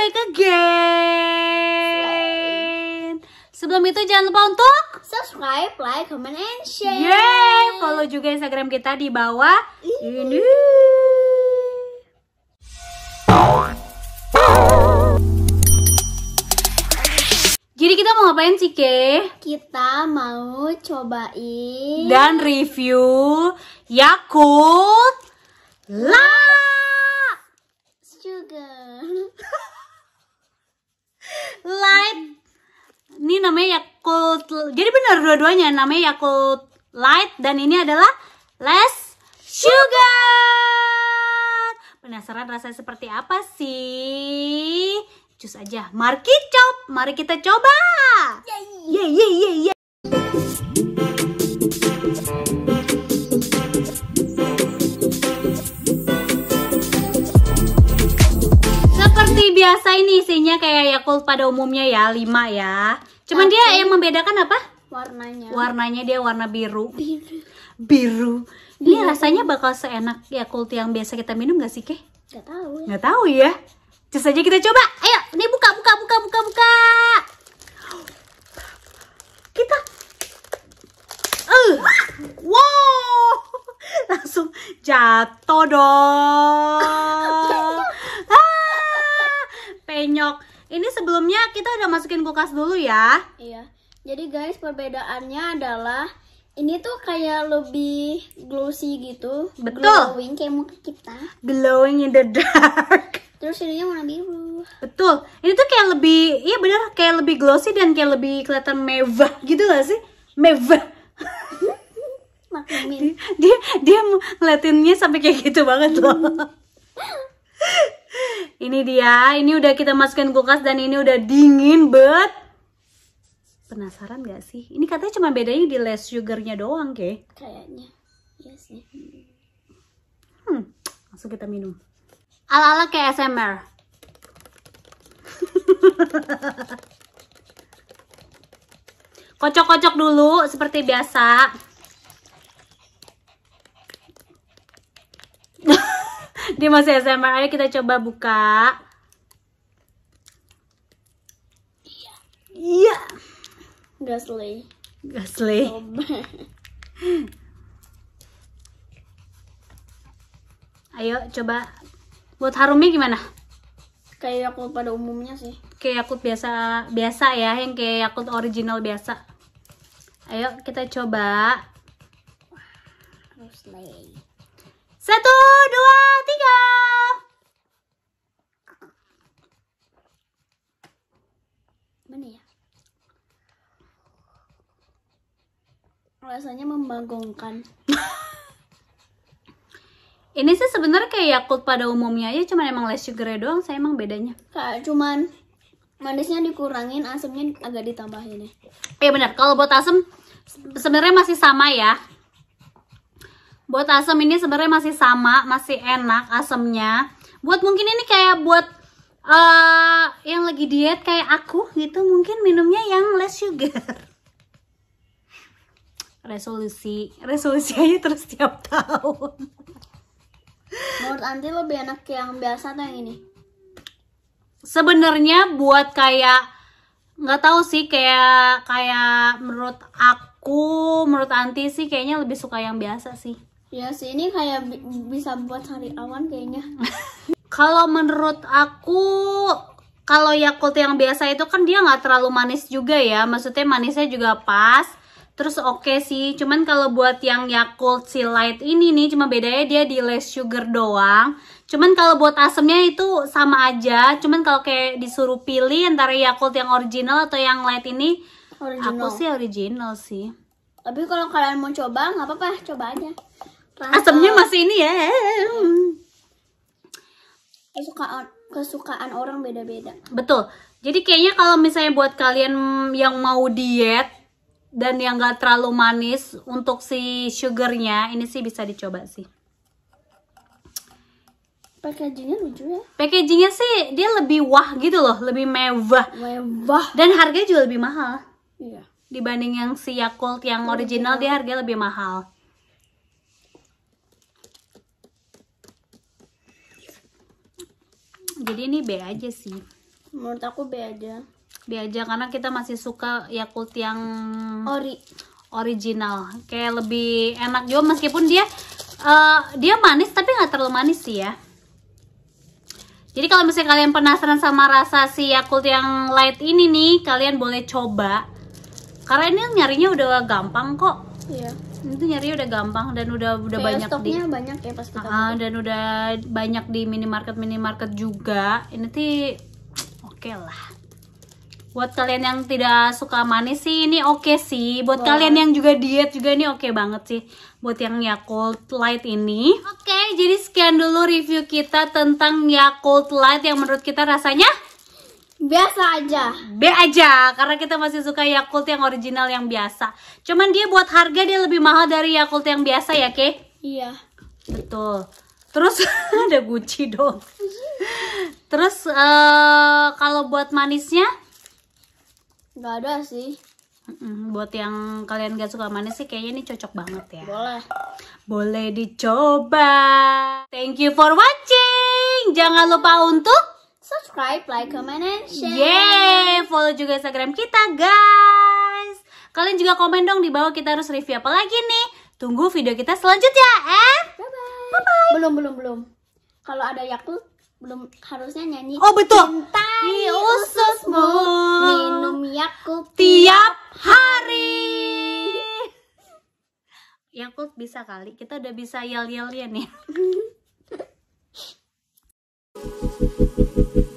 back again. Sebelum itu jangan lupa untuk subscribe, like, comment, and share. Yeay, follow juga Instagram kita di bawah ini. Jadi kita mau ngapain sih, Ke? Kita mau cobain dan review Yakult La Sugar. Light. Ini namanya Yakult. Jadi benar dua-duanya namanya Yakult Light dan ini adalah Less Sugar. Penasaran rasanya seperti apa sih? Cus aja. Mari kita coba. yeah yeah yeah yeah biasa ini isinya kayak Yakult pada umumnya ya, 5 ya. Cuman Tapi, dia yang membedakan apa? Warnanya. Warnanya dia warna biru. Biru. Biru. Ini rasanya bakal seenak Yakult yang biasa kita minum gak sih, Keh? Gak tahu. Ya. Gak tahu ya. Cus aja kita coba. Ayo, ini buka, buka, buka, buka, buka. Kita. Uh. Wow. Langsung jatuh dong. Ini sebelumnya kita udah masukin kulkas dulu ya. Iya. Jadi guys, perbedaannya adalah ini tuh kayak lebih glossy gitu. Betul. Glowing kayak muka kita. Glowing in the dark. Terus ininya warna biru. Betul. Ini tuh kayak lebih, iya benar kayak lebih glossy dan kayak lebih kelihatan mewah gitu gak sih? Mewah. Maklumin. Dia, dia dia ngeliatinnya sampai kayak gitu banget loh. Ini dia, ini udah kita masukin kulkas dan ini udah dingin bet. Penasaran gak sih? Ini katanya cuma bedanya di less sugarnya doang, ke? Kayaknya, iya yes, sih. Hmm, langsung kita minum. Ala-ala kayak ASMR. Kocok-kocok dulu seperti biasa. Ini masih SMA. Ayo kita coba buka. Iya. Iya. Gasly. Gasly. Ayo coba buat harumi gimana? Kayak aku pada umumnya sih. Kayak Yakult biasa biasa ya, yang kayak Yakult original biasa. Ayo kita coba. Satu, dua, tiga. rasanya membanggongkan. ini sih sebenarnya kayak Yakult pada umumnya ya, cuman emang less sugar doang saya emang bedanya kayak cuman manisnya dikurangin asemnya agak ditambahin ya iya benar kalau buat asem, sebenarnya masih sama ya buat asem ini sebenarnya masih sama masih enak asemnya. buat mungkin ini kayak buat uh, yang lagi diet kayak aku gitu mungkin minumnya yang less sugar resolusi resolusi aja terus tiap tahun menurut anti lebih enak yang biasa atau yang ini sebenarnya buat kayak nggak tahu sih kayak kayak menurut aku menurut anti sih kayaknya lebih suka yang biasa sih ya sih ini kayak bisa buat hari awan kayaknya kalau menurut aku kalau Yakult yang biasa itu kan dia nggak terlalu manis juga ya maksudnya manisnya juga pas terus oke okay sih cuman kalau buat yang Yakult si light ini nih cuma bedanya dia di less sugar doang cuman kalau buat asemnya itu sama aja cuman kalau kayak disuruh pilih antara Yakult yang original atau yang light ini original. aku sih original sih tapi kalau kalian mau coba nggak apa-apa coba aja Rasa... asemnya masih ini ya kesukaan kesukaan orang beda-beda betul jadi kayaknya kalau misalnya buat kalian yang mau diet dan yang gak terlalu manis untuk si sugarnya ini sih bisa dicoba sih packagingnya lucu ya packagingnya sih dia lebih wah gitu loh lebih mewah mewah dan harganya juga lebih mahal iya dibanding yang si Yakult yang iya, original iya. dia harganya lebih mahal jadi ini B aja sih menurut aku B aja USB aja karena kita masih suka Yakult yang ori original kayak lebih enak juga meskipun dia uh, dia manis tapi nggak terlalu manis sih ya jadi kalau misalnya kalian penasaran sama rasa si Yakult yang light ini nih kalian boleh coba karena ini nyarinya udah gampang kok iya itu nyari udah gampang dan udah udah Kaya banyak di banyak ya kita uh, dan udah banyak di minimarket minimarket juga ini tuh oke okay lah buat kalian yang tidak suka manis sih ini oke okay sih buat kalian yang juga diet juga ini oke okay banget sih buat yang Yakult Light ini oke okay, jadi sekian dulu review kita tentang Yakult Light yang menurut kita rasanya biasa aja B aja karena kita masih suka Yakult yang original yang biasa cuman dia buat harga dia lebih mahal dari Yakult yang biasa ya Ke? iya betul terus ada Gucci dong iya. terus uh, kalau buat manisnya Nggak ada sih. Buat yang kalian gak suka manis sih kayaknya ini cocok banget ya. Boleh. Boleh dicoba. Thank you for watching. Jangan lupa untuk subscribe, like, comment, and share. Yeay, follow juga Instagram kita guys. Kalian juga komen dong di bawah kita harus review apa lagi nih. Tunggu video kita selanjutnya. Eh, bye-bye. Belum, belum, belum. Kalau ada Yakult, belum harusnya nyanyi oh betul cintai ususmu minum Yakult tiap hari Yakult bisa kali kita udah bisa yel yel ya nih